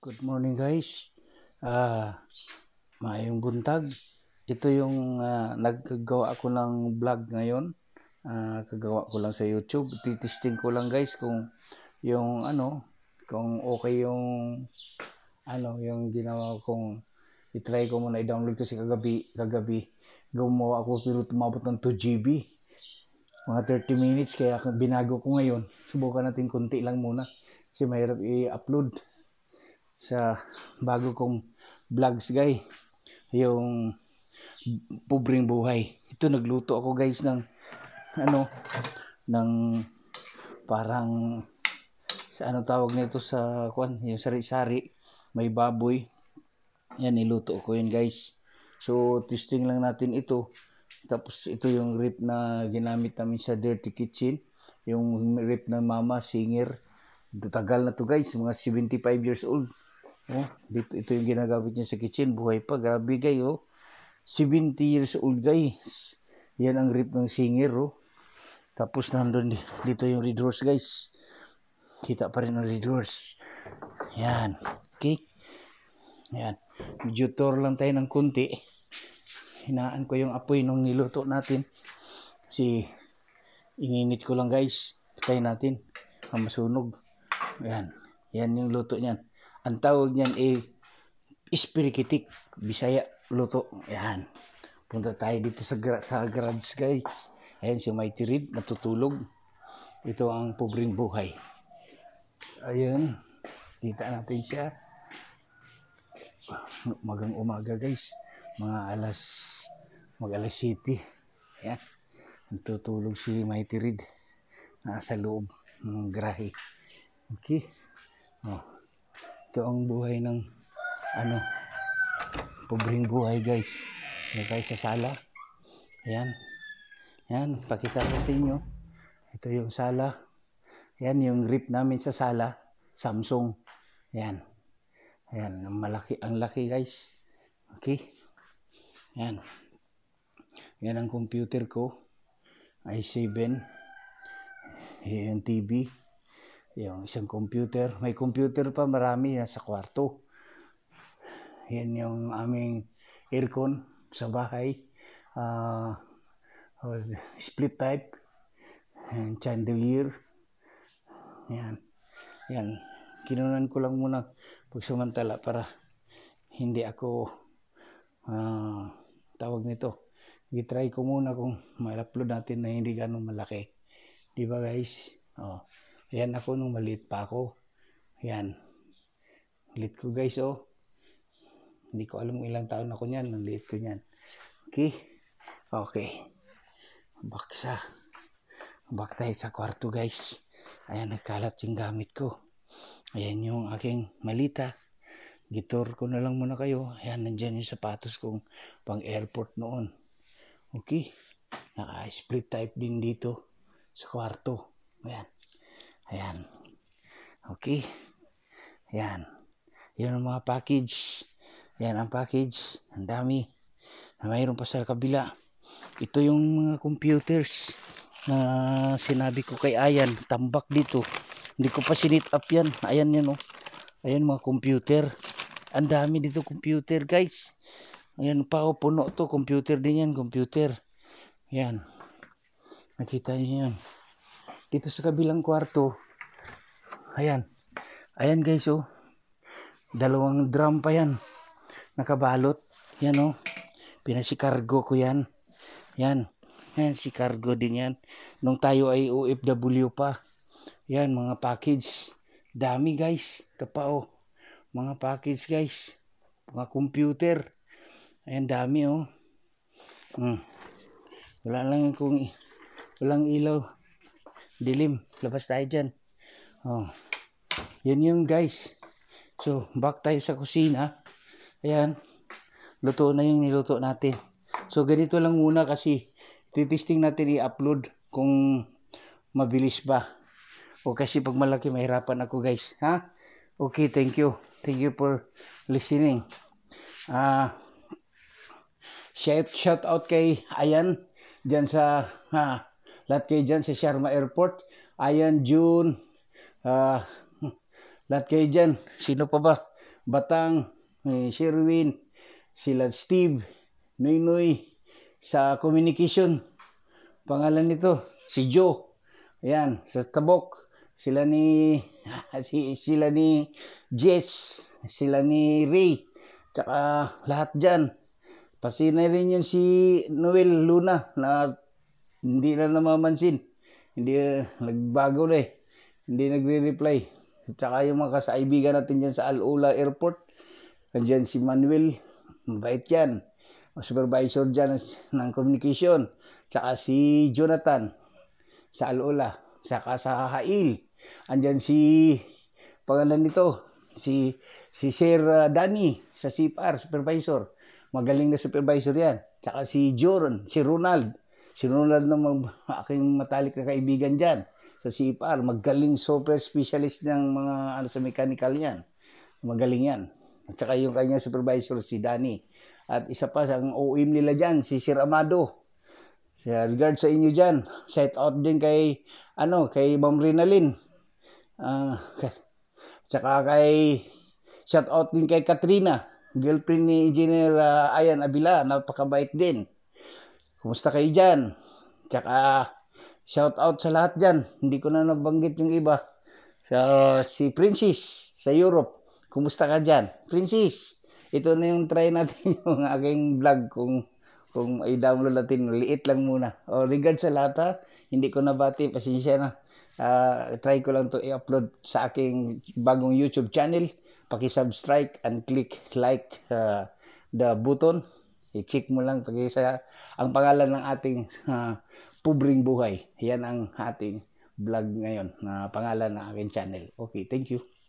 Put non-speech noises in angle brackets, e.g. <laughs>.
Good morning guys. Ah, uh, maayong buntag. Ito yung uh, ah, nagkagawa ako ng vlog ngayon. Uh, kagawa ko lang sa YouTube. Titesting ko lang guys kung yung ano, kung okay yung ano, yung ginawa kong i-try ko muna i-download kasi kagabi, kagabi gumawa ako pero tumabot ng 2 GB. Mga 30 minutes kaya binago ko ngayon. Subukan natin kunti lang muna kasi mahirap i-upload sa bago kong vlogs guys yung pobreng buhay ito nagluto ako guys ng ano ng parang sa ano tawag nito sa kwan yung sari-sari may baboy yan niluto ko yun guys so testing lang natin ito tapos ito yung rip na ginamit namin sa dirty kitchen yung rip ng mama singer tagal na to guys mga 75 years old Oh, dito ito yung ginagamit niya sa kitchen, buhay pa. Grabe guy, oh. 70 years old guys. Yan ang rip ng singer, oh. Tapos nandoon dito yung red guys. Kita pa rin ang red Yan. Okay? Yan. Medyo tour lang tayo ng kunti. Hinaan ko yung apoy nung niluto natin. Si ininit ko lang guys. Patay natin. Ang masunog. Yan. Yan yung luto niyan. Ang tawag niyan ay ispirikitik, bisaya, luto. Yan. Punta tayo dito sa, sa garage guys. Ayan si Mighty Reed, natutulog. Ito ang pobreng buhay. Ayan. Kita natin siya. Magang umaga guys. Mga alas, mag alas city. Ayan. Natutulog si Mighty Reed. Nasa loob ng grahe. Okay. Oh ito ang buhay ng ano pobreng buhay guys na tayo sa sala ayan ayan pakita ko sa inyo ito yung sala ayan yung grip namin sa sala Samsung ayan ayan malaki ang laki guys okay ayan yan ang computer ko i7 yung TV yung isang computer. May computer pa marami yan sa kwarto. Yan yung aming aircon sa bahay. Uh, split type. And chandelier. Yan. Yan. Kinunan ko lang muna pagsamantala para hindi ako uh, tawag nito. I-try ko muna kung ma-upload natin na hindi ganun malaki. Di ba guys? Oh. Ayan ako nung maliit pa ako. Ayan. Liit ko guys oh. Hindi ko alam kung ilang taon ako niyan. Ang liit ko niyan. Okay. Okay. Back sa. tayo sa kwarto guys. Ayan nagkalat yung gamit ko. Ayan yung aking malita. Gitor ko na lang muna kayo. Ayan, nandyan yung sapatos kong pang airport noon. Okay. Naka-split type din dito sa kwarto. Ayan. Ayan. Okay. Ayan. Yan ang mga package. Ayan ang package. Ang dami. mayroon pa sa kabila. Ito yung mga computers na sinabi ko kay Ayan. Tambak dito. Hindi ko pa sinit up yan. Ayan yan o. Oh. Ayan mga computer. Ang dami dito computer guys. Ayan pa o. Oh, puno to. Computer din yan. Computer. Ayan. Nakita nyo yan dito sa kabilang kwarto ayan ayan guys oh dalawang drum pa yan nakabalot yan oh pinasikargo ko yan yan yan si cargo din yan nung tayo ay OFW pa yan mga package dami guys ito oh mga package guys mga computer ayan dami oh hmm. wala lang kung walang ilaw dilim labas tayo dyan oh. yun yung guys so back tayo sa kusina ayan luto na yung niluto natin so ganito lang muna kasi titisting natin i-upload kung mabilis ba o kasi pag malaki mahirapan ako guys ha okay thank you thank you for listening ah uh, shout out kay Ayan diyan sa ha, lahat kayo dyan sa Sharma Airport. Ayan, June. Uh, <laughs> lahat kayo dyan. Sino pa ba? Batang, eh, Sherwin, sila Steve, Noy Noy, sa communication. Pangalan nito, si Joe. Ayan, sa Tabok. Sila ni, <laughs> si, sila ni Jess, sila ni Ray. Tsaka lahat dyan. Pasinay rin yun si Noel Luna na hindi na namamansin. Hindi na, nagbago na eh. Hindi nagre-reply. Tsaka yung mga kasaibigan natin dyan sa Alula Airport. Nandiyan si Manuel. Mabait yan. supervisor dyan ng communication. Tsaka si Jonathan sa Alula. Saka sa Hail. Andiyan si pangalan nito si si Sir ah, Danny sa CPR supervisor. Magaling na supervisor 'yan. Tsaka si Joron, si Ronald Sinunod ng mag, <laughs> aking matalik na kaibigan dyan sa CPR. Magaling super specialist ng mga ano sa mechanical yan. Magaling yan. At saka yung kanyang supervisor si Danny. At isa pa ang OM nila dyan, si Sir Amado. Si regard sa inyo dyan. Set out din kay, ano, kay Ma'am Rinalyn. Uh, ah, <laughs> tsaka kay, shout out din kay Katrina. Girlfriend ni Engineer uh, Ayan Abila. Napakabait din. Kumusta kayo dyan? Tsaka, shout out sa lahat dyan. Hindi ko na nabanggit yung iba. So, si Princess sa Europe. Kumusta ka dyan? Princess, ito na yung try natin <laughs> yung aking vlog kung kung i-download natin. Liit lang muna. O, regard sa lahat ha. Hindi ko nabati. Pasensya na. Uh, try ko lang to i-upload sa aking bagong YouTube channel. Paki-subscribe and click like uh, the button I-check mo lang pag sa ang pangalan ng ating uh, <laughs> Pubring Buhay. Yan ang ating vlog ngayon na pangalan ng aking channel. Okay, thank you.